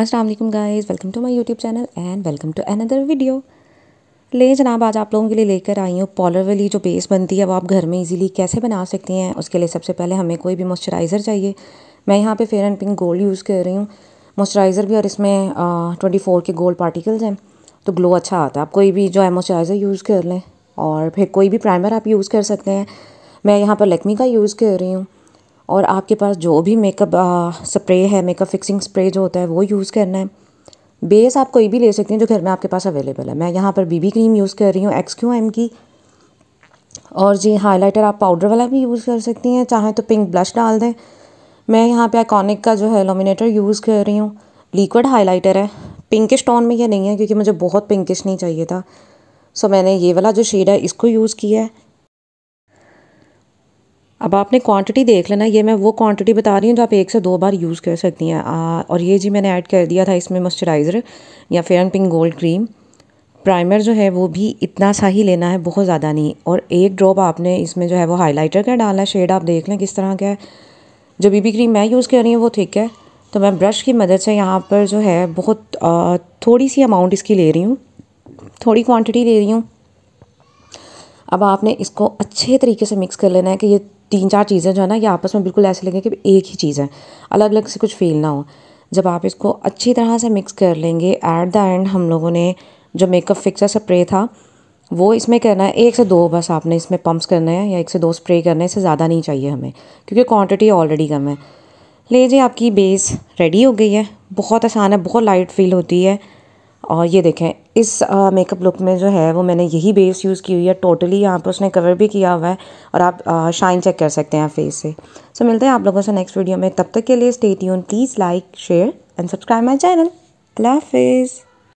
अस्सलाम वालेकुम guys welcome to my YouTube channel and welcome to another video ले जनाब आज आप लोगों के लिए लेकर आई हूँ पॉलर वाली जो बेस बनती है वो आप घर में इजीली कैसे बना सकते हैं उसके लिए सबसे पहले हमें कोई भी मॉइस्चराइज़र चाहिए मैं यहाँ पे fair and pink gold use कर रही हूँ मॉइस्चराइज़र भी और इसमें ट्वेंटी फोर के गोल्ड पार्टिकल्स हैं तो ग्लो अच्छा आता है आप कोई भी जो है मॉइस्चराइज़र यूज़ कर लें और फिर कोई भी प्राइमर आप यूज़ कर सकते हैं मैं यहाँ पर लेकमी का यूज़ कर रही हूँ और आपके पास जो भी मेकअप स्प्रे है मेकअप फिक्सिंग स्प्रे जो होता है वो यूज़ करना है बेस आप कोई भी ले सकते हैं जो घर में आपके पास अवेलेबल है मैं यहाँ पर बीबी क्रीम यूज़ कर रही हूँ एक्स क्यू एम की और जी हाइलाइटर आप पाउडर वाला भी यूज़ कर सकती हैं चाहे तो पिंक ब्लश डाल दें मैं यहाँ पे आइकॉनिक का जो है लोमिनेटर यूज़ कर रही हूँ लिक्विड हाइलाइटर है पिंकिश टोन में ये नहीं है क्योंकि मुझे बहुत पिंकिश नहीं चाहिए था सो मैंने ये वाला जो शेड है इसको यूज़ किया है अब आपने क्वांटिटी देख लेना ये मैं वो क्वांटिटी बता रही हूँ जो आप एक से दो बार यूज़ कर सकती हैं और ये जी मैंने ऐड कर दिया था इसमें मॉइस्चराइज़र या fair pink gold cream primer जो है वो भी इतना सा ही लेना है बहुत ज़्यादा नहीं और एक ड्रॉप आपने इसमें जो है वो हाइलाइटर का डालना है शेड आप देख लें किस तरह का है जो बीबी क्रीम मैं यूज़ कर रही हूँ वो थिक है तो मैं ब्रश की मदद से यहाँ पर जो है बहुत थोड़ी सी अमाउंट इसकी ले रही हूँ थोड़ी क्वांटिटी ले रही हूँ अब आपने इसको अच्छे तरीके से मिक्स कर लेना है कि ये तीन चार चीज़ें जो है ना ये आपस में बिल्कुल ऐसे लगे कि एक ही चीज़ है अलग अलग से कुछ फील ना हो जब आप इसको अच्छी तरह से मिक्स कर लेंगे एट द एंड हम लोगों ने जो मेकअप फिक्सर स्प्रे था वो इसमें करना है एक से दो बस आपने इसमें पम्प्स करने हैं या एक से दो स्प्रे करने इससे ज़्यादा नहीं चाहिए हमें क्योंकि क्वांटिटी ऑलरेडी कम है ले जी आपकी बेस रेडी हो गई है बहुत आसान है बहुत लाइट फील होती है और ये देखें इस मेकअप लुक में जो है वो मैंने यही बेस यूज़ की हुई है टोटली यहाँ पर उसने कवर भी किया हुआ है और आप शाइन चेक कर सकते हैं फेस से सो मिलते हैं आप लोगों से नेक्स्ट वीडियो में तब तक के लिए स्टेट यून please like share and subscribe my channel Allah हाफिज़